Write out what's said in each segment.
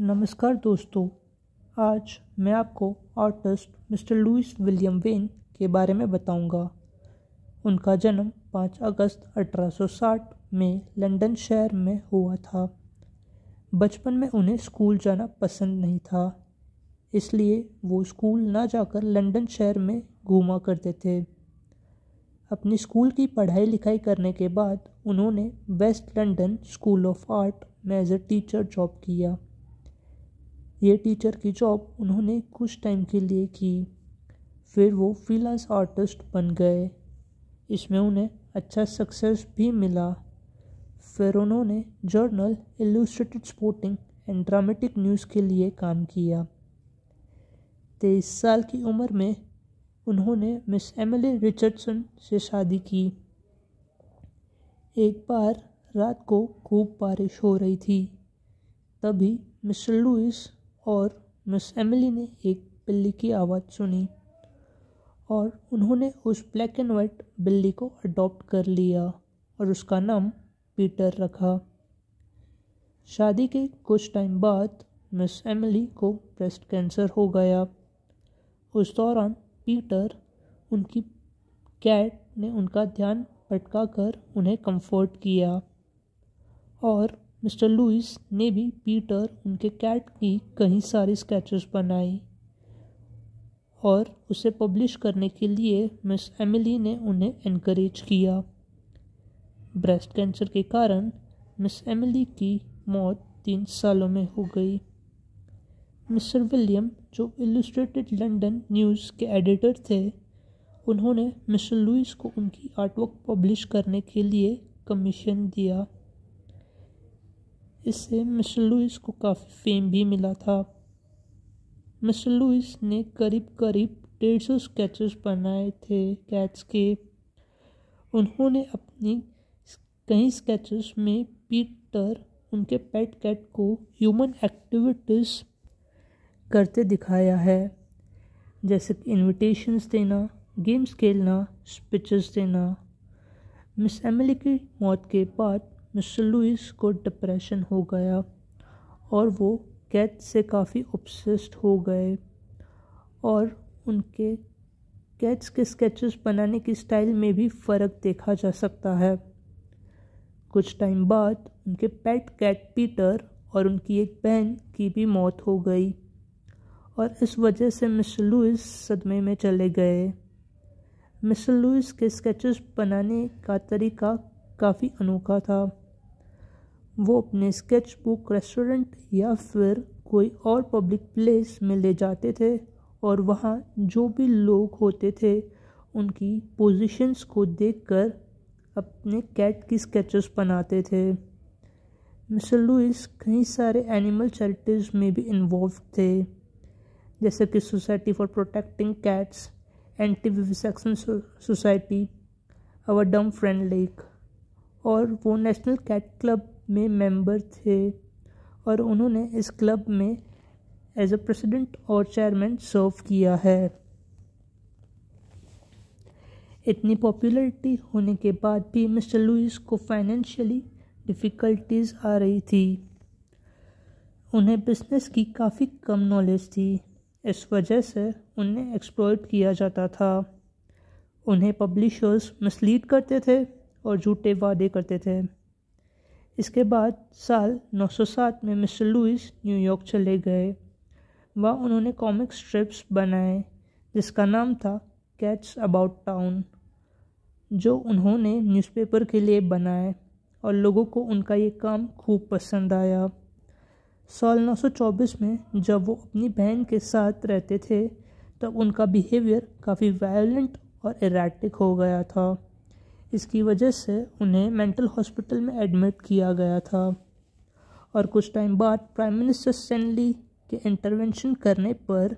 नमस्कार दोस्तों आज मैं आपको artist mister Louis William Wain के बारे में बताऊंगा। उनका जन्म 5 अगस्त 1860 में लंदन शहर में हुआ था बचपन में उन्हें स्कूल जाना पसंद नहीं था इसलिए वो स्कूल ना जाकर लंदन शहर में घूमा करते थे अपनी स्कूल की पढ़ाई लिखाई करने के बाद उन्होंने west London school of art में एज ए टीचर जॉब किया ये टीचर की जॉब उन्होंने कुछ टाइम के लिए की फिर वो फ्रीलांस आर्टिस्ट बन गए इसमें उन्हें अच्छा सक्सेस भी मिला फिर उन्होंने journal illustrated sporting and dramatic news के लिए काम किया तेईस साल की उम्र में उन्होंने मिस एमिली रिचर्डसन से शादी की एक बार रात को खूब बारिश हो रही थी तभी मिस्टर लुइस और मिस एमिली ने एक बिल्ली की आवाज़ सुनी और उन्होंने उस ब्लैक एंड वाइट बिल्ली को अडॉप्ट कर लिया और उसका नाम पीटर रखा शादी के कुछ टाइम बाद मिस एमिली को ब्रेस्ट कैंसर हो गया उस दौरान पीटर उनकी कैट ने उनका ध्यान भटका कर उन्हें कंफर्ट किया और मिस्टर लुइस ने भी पीटर उनके कैट की कई सारी स्केचेस बनाई और उसे पब्लिश करने के लिए मिस एमिली ने उन्हें इनक्रेज किया ब्रेस्ट कैंसर के कारण मिस एमिली की मौत तीन सालों में हो गई मिस्टर विलियम जो इलस्ट्रेटेड लंदन न्यूज़ के एडिटर थे उन्होंने मिस्टर लुइस को उनकी आर्टवर्क पब्लिश करने के लिए कमीशन दिया इससे मिस्टर लुइस को काफ़ी फेम भी मिला था मिस्टर लुइस ने करीब करीब डेढ़ सौ स्केचेस बनाए थे कैट्स के उन्होंने अपनी कई स्केचेस में पीटर उनके पेट कैट को ह्यूमन एक्टिविटीज़ करते दिखाया है जैसे कि इन्विटेशंस देना गेम्स खेलना स्पीचेस देना मिस एमिली की मौत के बाद मिस्टर लुइस को डिप्रेशन हो गया और वो कैद से काफ़ी ऑब्सेस्ड हो गए और उनके कैथ्स के स्केचेस बनाने की स्टाइल में भी फ़र्क देखा जा सकता है कुछ टाइम बाद उनके पेट कैट पीटर और उनकी एक बहन की भी मौत हो गई और इस वजह से मिस लुइस सदमे में चले गए मिस लुइस के स्केचेस बनाने का तरीका काफ़ी अनोखा था वो अपने स्केच बुक रेस्टोरेंट या फिर कोई और पब्लिक प्लेस में ले जाते थे और वहाँ जो भी लोग होते थे उनकी पोजीशंस को देखकर अपने कैट की स्केचेस बनाते थे मिस्टर लुइस कई सारे एनिमल चैरिटीज़ में भी इन्वॉल्व थे जैसे कि society for protecting cats anti vivisection society our dumb friend league और वो नेशनल कैट क्लब में मेंबर थे और उन्होंने इस क्लब में एज अ प्रेसिडेंट और चेयरमैन सर्व किया है इतनी पॉपुलैरिटी होने के बाद भी मिस्टर लुइस को फाइनेंशियली डिफ़िकल्टीज़ आ रही थी उन्हें बिजनेस की काफ़ी कम नॉलेज थी इस वजह से उन्हें एक्सप्लॉयट किया जाता था उन्हें पब्लिशर्स मिसलीड करते थे और झूठे वादे करते थे इसके बाद साल 907 में मिस्टर लुइस न्यूयॉर्क चले गए व उन्होंने कॉमिक स्ट्रिप्स बनाए जिसका नाम था कैट्स अबाउट टाउन जो उन्होंने न्यूज़पेपर के लिए बनाए और लोगों को उनका ये काम खूब पसंद आया साल 924 में जब वो अपनी बहन के साथ रहते थे तब उनका बिहेवियर काफ़ी वायलेंट और इराटिक हो गया था इसकी वजह से उन्हें मेंटल हॉस्पिटल में एडमिट किया गया था और कुछ टाइम बाद प्राइम मिनिस्टर स्टैनली के इंटरवेंशन करने पर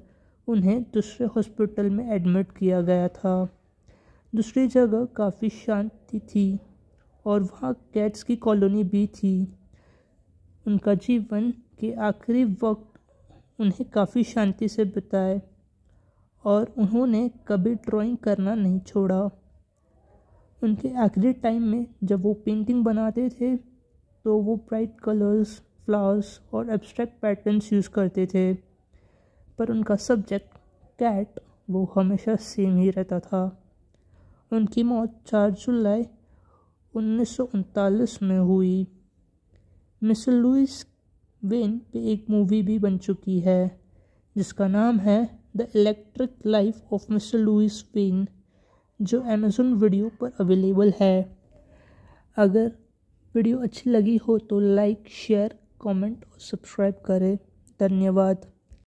उन्हें दूसरे हॉस्पिटल में एडमिट किया गया था दूसरी जगह काफ़ी शांति थी और वहाँ कैट्स की कॉलोनी भी थी उनका जीवन के आखिरी वक्त उन्हें काफ़ी शांति से बिताए और उन्होंने कभी ड्राइंग करना नहीं छोड़ा उनके आखिरी टाइम में जब वो पेंटिंग बनाते थे तो वो ब्राइट कलर्स फ्लावर्स और एब्स्ट्रैक्ट पैटर्न्स यूज़ करते थे पर उनका सब्जेक्ट कैट वो हमेशा सेम ही रहता था उनकी मौत चार जुलाई उन्नीस में हुई मिस लुइस वेन पे एक मूवी भी बन चुकी है जिसका नाम है the electric life of mister Louis Wain जो अमेज़ोन वीडियो पर अवेलेबल है अगर वीडियो अच्छी लगी हो तो लाइक शेयर कमेंट और सब्सक्राइब करें धन्यवाद